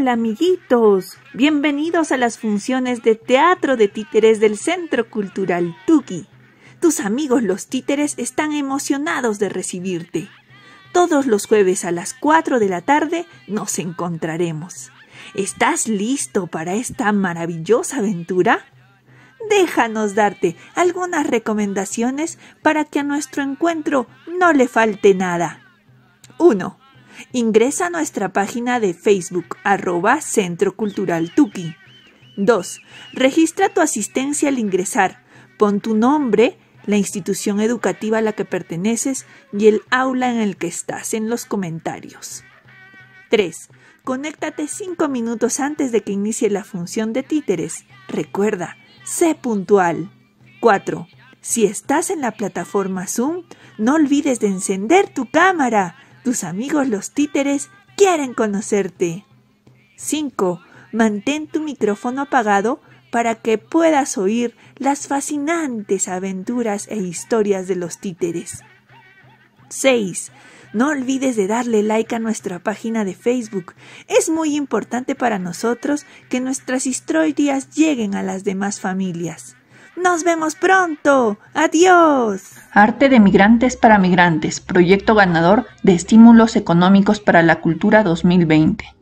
Hola amiguitos, bienvenidos a las funciones de teatro de títeres del Centro Cultural Tuki. Tus amigos los títeres están emocionados de recibirte. Todos los jueves a las 4 de la tarde nos encontraremos. ¿Estás listo para esta maravillosa aventura? Déjanos darte algunas recomendaciones para que a nuestro encuentro no le falte nada. 1. Ingresa a nuestra página de Facebook arroba Centro Cultural Tuki. 2. Registra tu asistencia al ingresar. Pon tu nombre, la institución educativa a la que perteneces y el aula en el que estás en los comentarios. 3. Conéctate 5 minutos antes de que inicie la función de títeres. Recuerda, sé puntual. 4. Si estás en la plataforma Zoom, no olvides de encender tu cámara. Tus amigos los títeres quieren conocerte. 5. Mantén tu micrófono apagado para que puedas oír las fascinantes aventuras e historias de los títeres. 6. No olvides de darle like a nuestra página de Facebook. Es muy importante para nosotros que nuestras historias lleguen a las demás familias. Nos vemos pronto. Adiós. Arte de Migrantes para Migrantes, proyecto ganador de estímulos económicos para la cultura 2020.